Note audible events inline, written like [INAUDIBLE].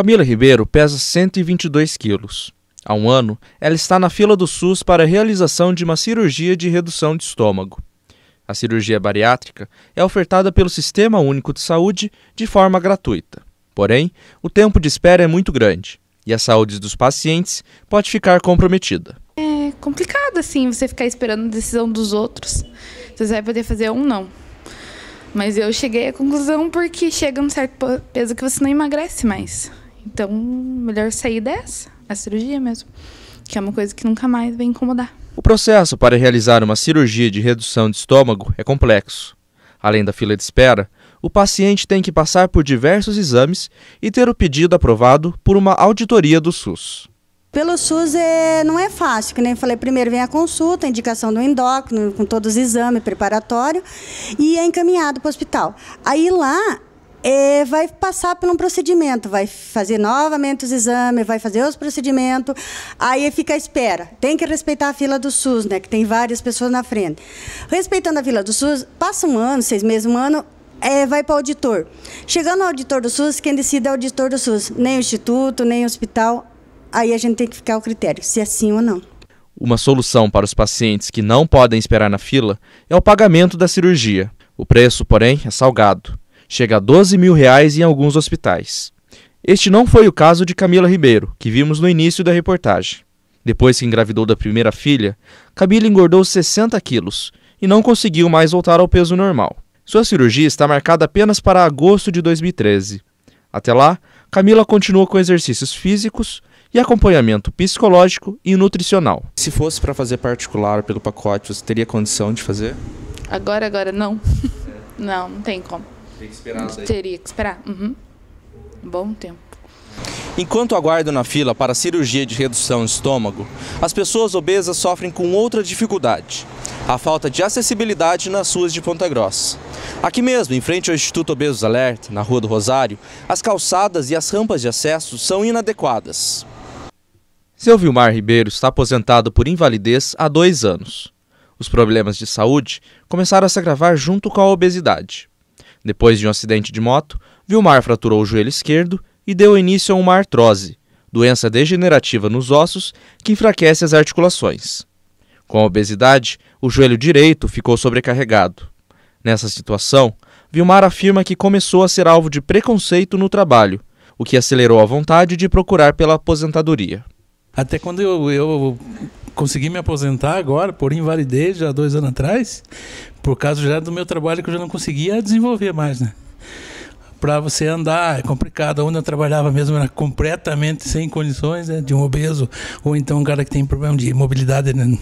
Camila Ribeiro pesa 122 quilos. Há um ano, ela está na fila do SUS para a realização de uma cirurgia de redução de estômago. A cirurgia bariátrica é ofertada pelo Sistema Único de Saúde de forma gratuita. Porém, o tempo de espera é muito grande e a saúde dos pacientes pode ficar comprometida. É complicado, assim, você ficar esperando a decisão dos outros. Você vai poder fazer um não. Mas eu cheguei à conclusão porque chega um certo peso que você não emagrece mais. Então, melhor sair dessa, a cirurgia mesmo, que é uma coisa que nunca mais vai incomodar. O processo para realizar uma cirurgia de redução de estômago é complexo. Além da fila de espera, o paciente tem que passar por diversos exames e ter o pedido aprovado por uma auditoria do SUS. Pelo SUS é, não é fácil, que nem falei, primeiro vem a consulta, indicação do endócrino, com todos os exames preparatório, e é encaminhado para o hospital. Aí lá é, vai passar por um procedimento, vai fazer novamente os exames, vai fazer os procedimentos, aí fica à espera. Tem que respeitar a fila do SUS, né? Que tem várias pessoas na frente. Respeitando a fila do SUS, passa um ano, seis meses, um ano, é, vai para o auditor. Chegando ao auditor do SUS, quem decide é o auditor do SUS, nem o instituto, nem o hospital. Aí a gente tem que ficar o critério, se é sim ou não. Uma solução para os pacientes que não podem esperar na fila é o pagamento da cirurgia. O preço, porém, é salgado chega a 12 mil reais em alguns hospitais. Este não foi o caso de Camila Ribeiro, que vimos no início da reportagem. Depois que engravidou da primeira filha, Camila engordou 60 quilos e não conseguiu mais voltar ao peso normal. Sua cirurgia está marcada apenas para agosto de 2013. Até lá, Camila continua com exercícios físicos e acompanhamento psicológico e nutricional. Se fosse para fazer particular pelo pacote, você teria condição de fazer? Agora, agora não. [LAUGHS] não, não tem como que esperar daí. Teria que esperar. Uhum. Bom tempo. Enquanto aguardam na fila para cirurgia de redução estômago, as pessoas obesas sofrem com outra dificuldade, a falta de acessibilidade nas ruas de Ponta Grossa. Aqui mesmo, em frente ao Instituto Obesos Alerta, na Rua do Rosário, as calçadas e as rampas de acesso são inadequadas. Seu Vilmar Ribeiro está aposentado por invalidez há dois anos. Os problemas de saúde começaram a se agravar junto com a obesidade. Depois de um acidente de moto, Vilmar fraturou o joelho esquerdo e deu início a uma artrose, doença degenerativa nos ossos que enfraquece as articulações. Com a obesidade, o joelho direito ficou sobrecarregado. Nessa situação, Vilmar afirma que começou a ser alvo de preconceito no trabalho, o que acelerou a vontade de procurar pela aposentadoria. Até quando eu, eu consegui me aposentar agora por invalidez já dois anos atrás, por causa já do meu trabalho que eu já não conseguia desenvolver mais, né? Para você andar é complicado. Onde eu trabalhava mesmo era completamente sem condições, né? De um obeso ou então um cara que tem problema de mobilidade, né?